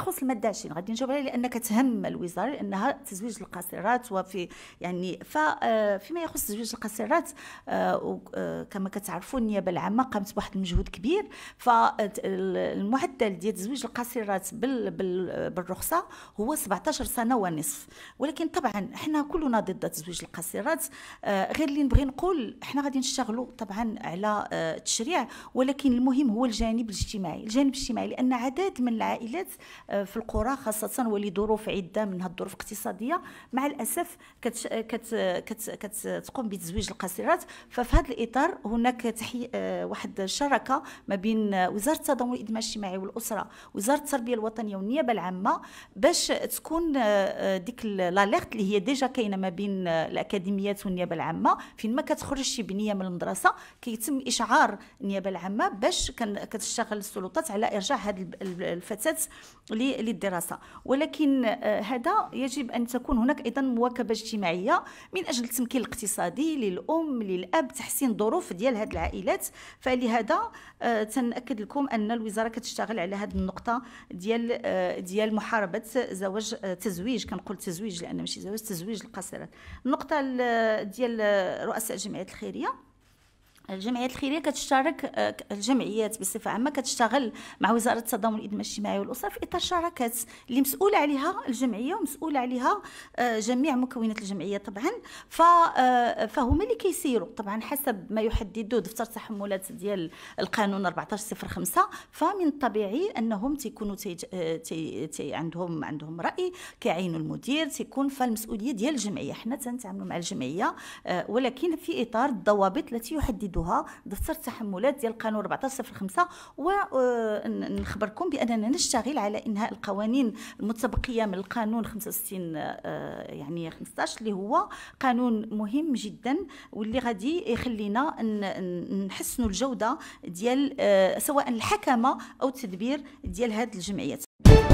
يخص الماده 20 غادي نجاوب عليها لان كتهم الوزاره لانها تزويج القاصرات وفي يعني آه، فيما يخص تزويج القاصرات آه، آه، كما كتعرفوا النيابه العامه قامت بواحد المجهود كبير فالمعدل ديال تزويج القاصرات بالرخصه هو 17 سنه ونصف ولكن طبعا حنا كلنا ضد تزويج القاصرات غير اللي نبغي نقول حنا غادي نشتغلوا طبعا على التشريع ولكن المهم هو الجانب الاجتماعي الجانب الاجتماعي لان عدد من العائلات آه، في القرى خاصه ولظروف عده منها الظروف الاقتصاديه مع الاسف كتقوم بتزويج القاصرات ففي هذا الاطار هناك تحي آه، واحد الشراكه ما بين وزاره التضامن والإدمان الاجتماعي والاسره وزاره التربيه الوطنيه والنيابه العامه باش تكون آه، ديك لاليرت اللي هي ديجا كاينه ما بين الاكاديميات والنيابه العامه فين ما كتخرج شي بنيه من المدرسه كيتم اشعار النيابه العامه باش كتشتغل السلطات على ارجاع هذه الفتاه للدراسه ولكن آه، هذا يجب ان تكون هناك ايضا مواكبه اجتماعيه من اجل التمكين الاقتصادي للام للاب تحسين ظروف ديال هذه العائلات فلهذا آه، تنأكد لكم ان الوزاره كتشتغل على هذه النقطه ديال آه، ديال محاربه زواج تزويج كنقول تزويج لان ماشي زواج تزويج القاصرات النقطه ديال رؤساء الجمعيات الخيريه الجمعيات الخيريه كتشارك آه، الجمعيات بصفه عامه كتشتغل مع وزاره التضامن والادمان الاجتماعي والاسره في اطار شراكات اللي مسؤوله عليها الجمعيه ومسؤوله عليها آه، جميع مكونات الجمعيه طبعا آه، فهما اللي كيسيروا طبعا حسب ما يحدده دفتر التحملات ديال القانون 1405 فمن الطبيعي انهم تيكونوا تي تي تي عندهم عندهم راي كيعينوا المدير تيكون فالمسؤوليه ديال الجمعيه حنا تنتعاملوا مع الجمعيه ولكن في اطار الضوابط التي يحددها ناخذوها دفتر التحملات ديال القانون 1405 ونخبركم آه، باننا نشتغل على انهاء القوانين المتبقيه من القانون 65 آه، يعني 15 اللي هو قانون مهم جدا واللي غادي يخلينا نحسنوا الجوده ديال آه، سواء الحكمه او التدبير ديال هذه الجمعيات